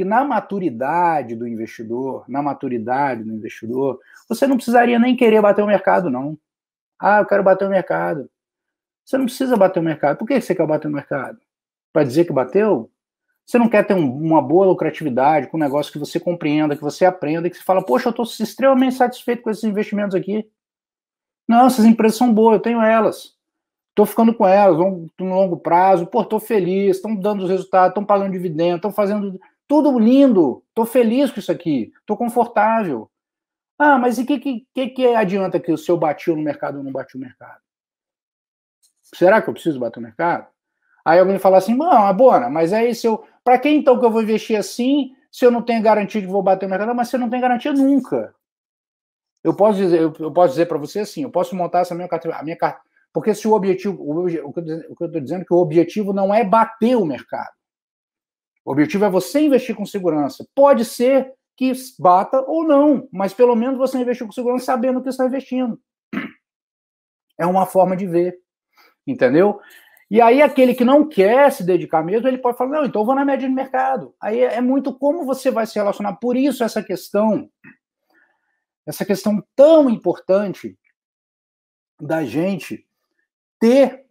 que na maturidade do investidor, na maturidade do investidor, você não precisaria nem querer bater o mercado, não. Ah, eu quero bater o mercado. Você não precisa bater o mercado. Por que você quer bater o mercado? Para dizer que bateu? Você não quer ter um, uma boa lucratividade com um negócio que você compreenda, que você aprenda, que você fala, poxa, eu estou extremamente satisfeito com esses investimentos aqui. Não, essas empresas são boas, eu tenho elas. Estou ficando com elas no longo prazo, pô, estou feliz, estão dando os resultados, estão pagando dividendos. estão fazendo tudo lindo, tô feliz com isso aqui, tô confortável. Ah, mas e que, que, que adianta que o seu bateu no mercado ou não bateu no mercado? Será que eu preciso bater no mercado? Aí alguém fala assim, não, boa, mas aí se eu. Para quem então que eu vou investir assim se eu não tenho garantia de que vou bater no mercado? Mas você não tem garantia nunca. Eu posso dizer, eu, eu posso dizer para você assim, eu posso montar essa minha carteira, a minha carteira. Porque se o objetivo, o, o que eu estou dizendo é que o objetivo não é bater o mercado. O objetivo é você investir com segurança. Pode ser que bata ou não, mas pelo menos você investiu com segurança sabendo o que está investindo. É uma forma de ver, entendeu? E aí aquele que não quer se dedicar mesmo, ele pode falar, não, então eu vou na média de mercado. Aí é, é muito como você vai se relacionar. Por isso essa questão, essa questão tão importante da gente ter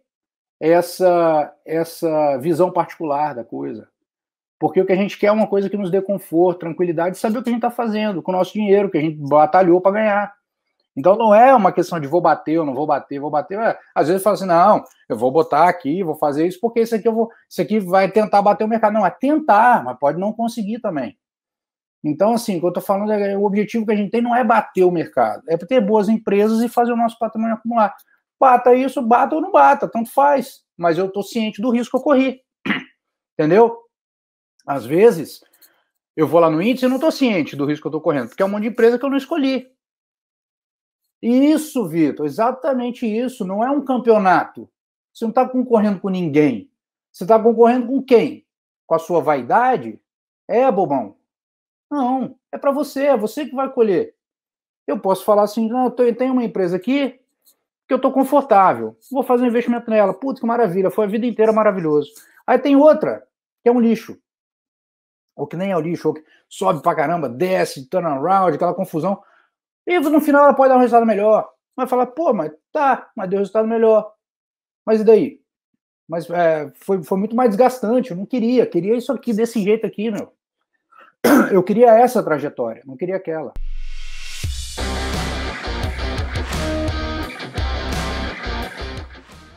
essa, essa visão particular da coisa. Porque o que a gente quer é uma coisa que nos dê conforto, tranquilidade, saber o que a gente está fazendo com o nosso dinheiro, que a gente batalhou para ganhar. Então não é uma questão de vou bater ou não vou bater, vou bater. É, às vezes fala assim, não, eu vou botar aqui, vou fazer isso, porque isso aqui eu vou. Isso aqui vai tentar bater o mercado. Não, é tentar, mas pode não conseguir também. Então, assim, o que eu estou falando é, é o objetivo que a gente tem não é bater o mercado, é ter boas empresas e fazer o nosso patrimônio acumular. Bata isso, bata ou não bata, tanto faz. Mas eu estou ciente do risco que eu corri. Entendeu? Às vezes, eu vou lá no índice e não estou ciente do risco que eu estou correndo, porque é um monte de empresa que eu não escolhi. Isso, Vitor, exatamente isso. Não é um campeonato. Você não está concorrendo com ninguém. Você está concorrendo com quem? Com a sua vaidade? É, bobão. Não, é para você, é você que vai escolher. Eu posso falar assim: não, eu tenho uma empresa aqui que eu estou confortável, vou fazer um investimento nela. Putz, que maravilha, foi a vida inteira maravilhoso. Aí tem outra, que é um lixo ou que nem é o lixo, ou que sobe pra caramba, desce, turn around, aquela confusão. E no final ela pode dar um resultado melhor. Vai falar, pô, mas tá, mas deu resultado melhor. Mas e daí? Mas é, foi, foi muito mais desgastante, eu não queria, queria isso aqui, desse jeito aqui, meu. Eu queria essa trajetória, não queria aquela.